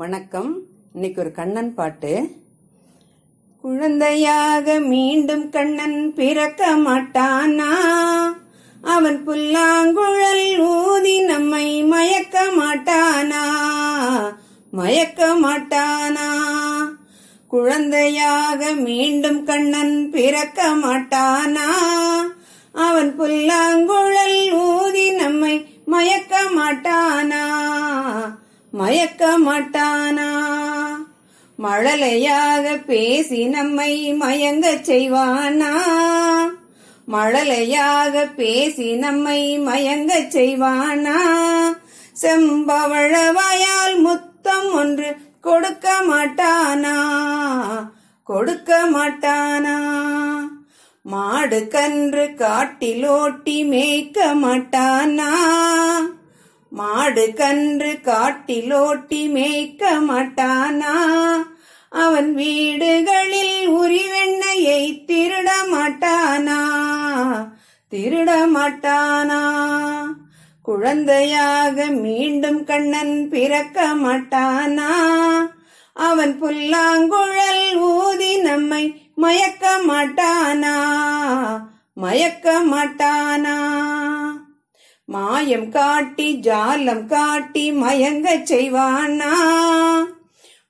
வணக்கம் இன்னைக்கு ஒரு கண்ணன் பாட்டு குழந்தையாக மீண்டும் கண்ணன் பிறக்க மாட்டானா அவன் புல்லாங்குழல் ஊதி நம்மை மயக்க மாட்டானா மயக்க மாட்டானா குழந்தையாக மீண்டும் கண்ணன் பிறக்க மாட்டானா அவன் புல்லாங்குழல் ஊதி நம்மை மயக்க மாட்டானா மயக்க மாட்டானா மழலையாக பேசி நம்மை மயங்க செய்வானா மழலையாக பேசி நம்மை மயங்க செய்வானா செம்பவழவாயால் முத்தம் ஒன்று கொடுக்க மாட்டானா கொடுக்க மாட்டானா மாடு கன்று காட்டிலோட்டி மேய்க்க மாட்டானா மாடு கன்று காட்டிலோட்டி மேய்க்க மாட்டானா அவன் வீடுகளில் உரிவெண்ணையை திருட மாட்டானா திருட மாட்டானா குழந்தையாக மீண்டும் கண்ணன் பிறக்க மாட்டானா அவன் புல்லாங்குழல் ஊதி நம்மை மயக்க மாட்டானா மயக்க மாட்டானா மாயம் காட்டி ஜாலம் காட்டி மயங்க செய்வானா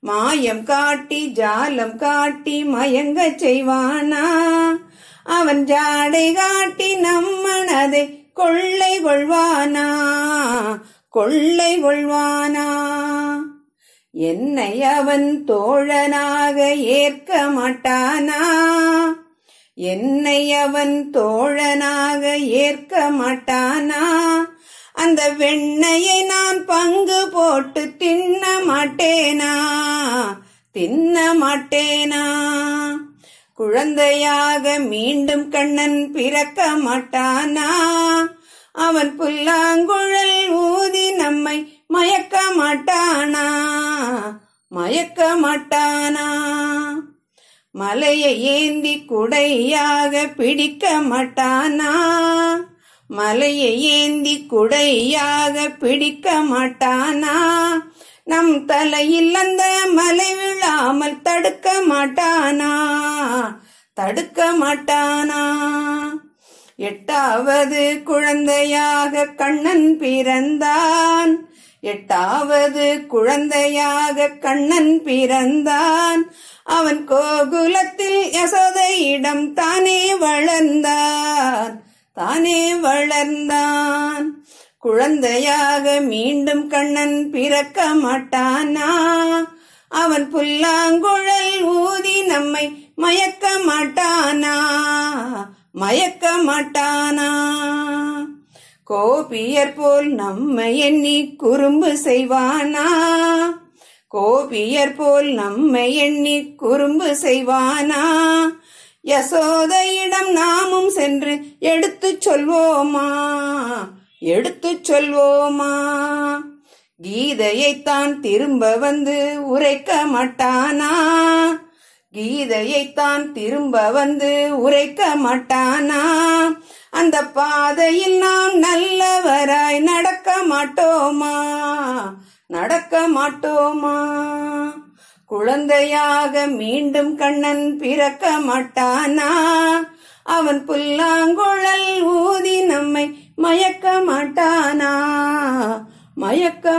மாயம் காட்டி ஜாலம் காட்டி மயங்க செய்வானா அவன் ஜாடை காட்டி நம்மனதை கொள்ளை கொள்வானா கொள்ளை கொள்வானா என்னை அவன் தோழனாக ஏற்க மாட்டானா என்னை அவன் தோழனாக ஏற்க மாட்டானா அந்த வெண்ணையை நான் பங்கு போட்டு தின்ன மாட்டேனா தின்ன மாட்டேனா குழந்தையாக மீண்டும் கண்ணன் பிறக்க மாட்டானா அவன் புல்லாங்குழல் ஊதி நம்மை மயக்க மாட்டானா மயக்க மாட்டானா மலையை ஏந்தி குடையாக பிடிக்க மாட்டானா மலையை ஏந்தி குடையாக பிடிக்க மாட்டானா நம் தலையில் அந்த மலை விழாமல் தடுக்க மாட்டானா தடுக்க மாட்டானா எட்டாவது குழந்தையாக கண்ணன் பிறந்தான் எட்டாவது குழந்தையாக கண்ணன் பிறந்தான் அவன் கோகுலத்தில் யசோதையிடம் தானே வளர்ந்தான் தானே வளர்ந்தான் குழந்தையாக மீண்டும் கண்ணன் பிறக்க மாட்டானா அவன் புல்லாங்குழல் ஊதி நம்மை மயக்க மாட்டானா மயக்க மாட்டானா கோபியர் போல் நம்மை எண்ணி குறும்பு செய்வானா கோபியர் போல் நம்மை எண்ணி குறும்பு செய்வானா யசோதையிடம் நாமும் சென்று எடுத்து சொல்வோமா எடுத்து சொல்வோமா கீதையைத்தான் திரும்ப வந்து உரைக்க மாட்டானா கீதையைத்தான் திரும்ப வந்து உரைக்க மாட்டானா அந்த பாதையில் நாம் நல்லவராய் நடக்க மாட்டோமா நடக்க மாட்டோமா குழந்தையாக மீண்டும் கண்ணன் பிறக்க மாட்டானா அவன் புல்லாங்குழல் ஊதி நம்மை மயக்க மாட்டானா மயக்க